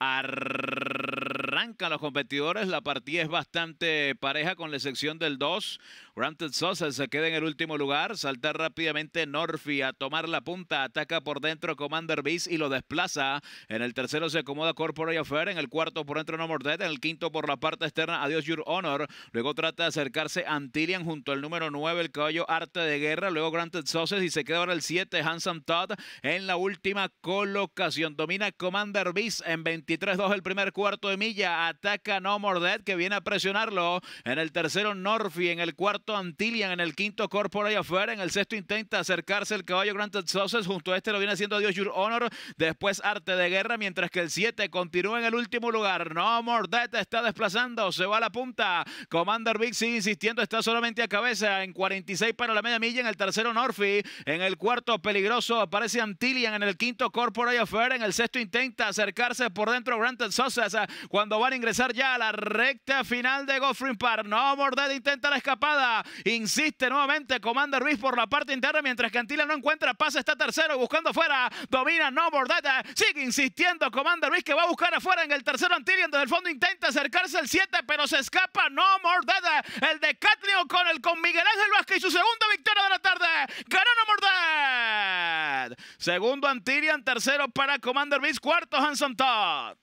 Ar arrancan los competidores. La partida es bastante pareja con la sección del 2. Granted Sosa se queda en el último lugar. Salta rápidamente Norfi a tomar la punta. Ataca por dentro Commander Beast y lo desplaza. En el tercero se acomoda Corporate Affair. En el cuarto por dentro No More Dead. En el quinto por la parte externa Adiós Your Honor. Luego trata de acercarse Antilian junto al número 9, el caballo Arte de Guerra. Luego Granted Sauces y se queda ahora el 7, Handsome Todd. En la última colocación domina Commander Beast en 23-2 el primer cuarto de milla ataca No More Dead que viene a presionarlo. En el tercero Norfi, en el cuarto Antillian, en el quinto Corporal afuera, en el sexto intenta acercarse el caballo Granted Sauces, junto a este lo viene haciendo Dios Your Honor, después Arte de Guerra, mientras que el 7 continúa en el último lugar. No More Dead está desplazando, se va a la punta. Commander Big sigue insistiendo, está solamente a cabeza en 46 para la media milla, en el tercero Norfi, en el cuarto Peligroso aparece Antillian, en el quinto Corporal Affair, en el sexto intenta acercarse por dentro Granted Sauces cuando van a ingresar ya a la recta final de Goffrin Park. No, Mordet intenta la escapada. Insiste nuevamente Commander Ruiz por la parte interna mientras que Cantila no encuentra pasa, Está tercero buscando fuera. Domina No Mordet. Eh. Sigue insistiendo Commander Ruiz que va a buscar afuera en el tercero. Antilian desde el fondo intenta acercarse al 7 pero se escapa No Mordet. Eh. El de Catlio con el con Miguel Ángel Vázquez y su segunda victoria de la tarde. Ganó No Mordet. Segundo Antillian, tercero para Commander Ruiz, cuarto Hanson Todd.